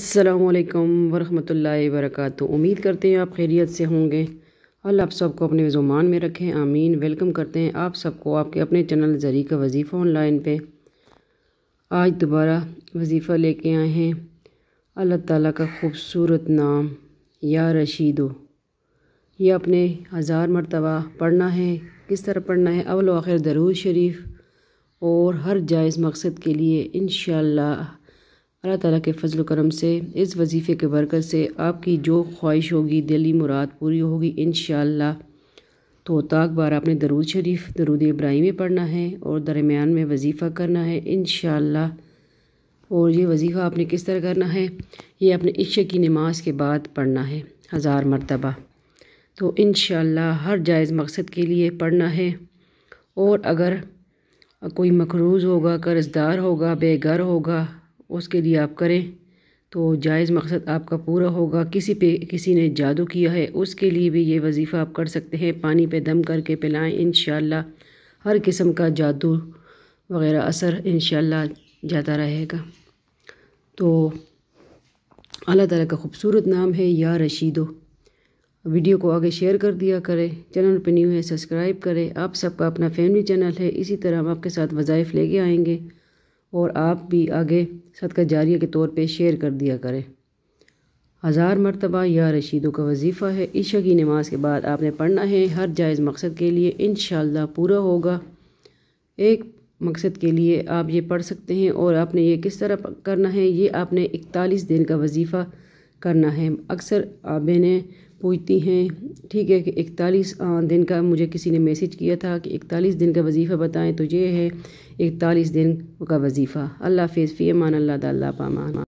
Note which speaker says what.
Speaker 1: अल्लाम वरहमतुल्लाहि वरक उम्मीद करते हैं आप खैरियत से होंगे अल्लाह आप सबको अपने जुमान में रखें आमीन वेलकम करते हैं आप सबको आपके अपने चैनल ज़रिए का वजीफ़ा ऑनलाइन पे आज दोबारा वजीफ़ा लेके आए हैं अल्लाह ताला का खूबसूरत नाम या रशीदो ये अपने हज़ार मरतबा पढ़ना है किस तरह पढ़ना है अवल आखिर दरूज शरीफ और हर जायज़ मकसद के लिए इन अल्लाह ताला के फजल करम से इस वजीफ़े के बरकत से आपकी जो ख्वाहिश होगी दिली मुराद पूरी होगी इन तो ताक बार आपने दरूद शरीफ दरूद इब्राहिमी पढ़ना है और दरमियान में वजीफ़ा करना है इन और ये वजीफ़ा आपने किस तरह करना है ये अपने इश्क की नमाज के बाद पढ़ना है हज़ार मरतबा तो इन हर जायज़ मकसद के लिए पढ़ना है और अगर कोई मकरूज़ होगा कर्जदार होगा बेघर होगा उसके लिए आप करें तो जायज़ मकसद आपका पूरा होगा किसी पे किसी ने जादू किया है उसके लिए भी ये वजीफ़ा आप कर सकते हैं पानी पे दम करके पिलाएं इन हर किस्म का जादू वगैरह असर इन जाता रहेगा तो अल्लाह ताला का खूबसूरत नाम है या रशीदो वीडियो को आगे शेयर कर दिया करें चैनल पर न्यू है सब्सक्राइब करें आप सबका अपना फैमिली चैनल है इसी तरह हम आपके साथ वज़ाइफ लेके आएंगे और आप भी आगे सदका जारिया के तौर पर शेयर कर दिया करें हज़ार मरतबा या रशीदों का वजीफ़ा है ईशा की नमाज के बाद आपने पढ़ना है हर जायज़ मकसद के लिए इन पूरा होगा एक मकसद के लिए आप ये पढ़ सकते हैं और आपने ये किस तरह करना है ये आपने इकतालीस दिन का वजीफ़ा करना है अक्सर बहनें पूछती हैं ठीक है कि इकतालीस दिन का मुझे किसी ने मैसेज किया था कि इकतालीस दिन का वजीफ़ा बताएं तो ये है इकतालीस दिन का वजीफ़ा अल्लाह फेज़ फ़ी मान अल्लाह पामा